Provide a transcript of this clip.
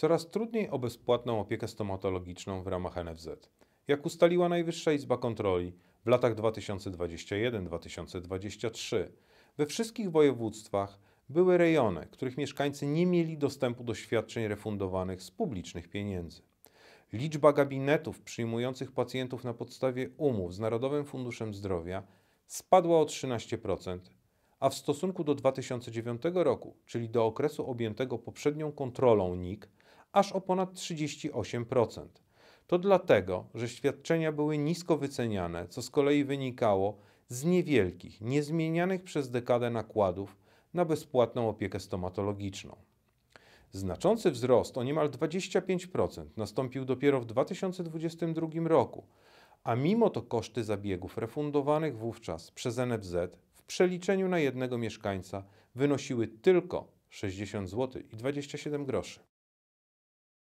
Coraz trudniej o bezpłatną opiekę stomatologiczną w ramach NFZ. Jak ustaliła Najwyższa Izba Kontroli w latach 2021-2023, we wszystkich województwach były rejony, których mieszkańcy nie mieli dostępu do świadczeń refundowanych z publicznych pieniędzy. Liczba gabinetów przyjmujących pacjentów na podstawie umów z Narodowym Funduszem Zdrowia spadła o 13%, a w stosunku do 2009 roku, czyli do okresu objętego poprzednią kontrolą NIK, aż o ponad 38%. To dlatego, że świadczenia były nisko wyceniane, co z kolei wynikało z niewielkich, niezmienianych przez dekadę nakładów na bezpłatną opiekę stomatologiczną. Znaczący wzrost o niemal 25% nastąpił dopiero w 2022 roku, a mimo to koszty zabiegów refundowanych wówczas przez NFZ w przeliczeniu na jednego mieszkańca wynosiły tylko 60 zł i 27 groszy.